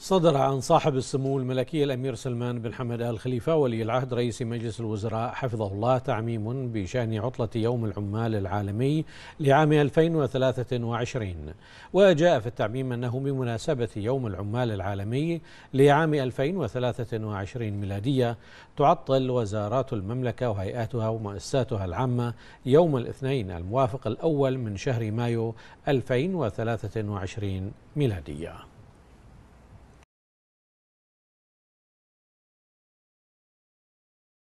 صدر عن صاحب السمو الملكي الأمير سلمان بن حمد آل خليفة ولي العهد رئيس مجلس الوزراء حفظه الله تعميم بشأن عطلة يوم العمال العالمي لعام 2023 وجاء في التعميم أنه بمناسبة يوم العمال العالمي لعام 2023 ميلادية تعطل وزارات المملكة وهيئاتها ومؤسساتها العامة يوم الاثنين الموافق الأول من شهر مايو 2023 ميلادية